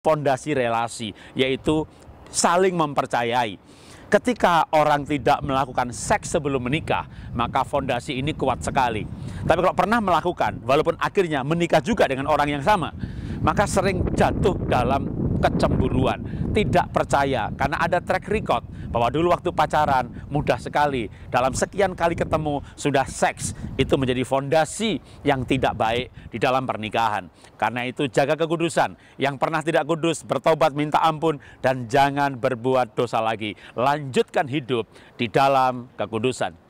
fondasi relasi, yaitu saling mempercayai. Ketika orang tidak melakukan seks sebelum menikah, maka fondasi ini kuat sekali. Tapi kalau pernah melakukan, walaupun akhirnya menikah juga dengan orang yang sama, maka sering jatuh dalam kecemburuan, tidak percaya karena ada track record bahwa dulu waktu pacaran mudah sekali dalam sekian kali ketemu sudah seks itu menjadi fondasi yang tidak baik di dalam pernikahan. Karena itu jaga kekudusan, yang pernah tidak kudus bertobat minta ampun dan jangan berbuat dosa lagi. Lanjutkan hidup di dalam kekudusan.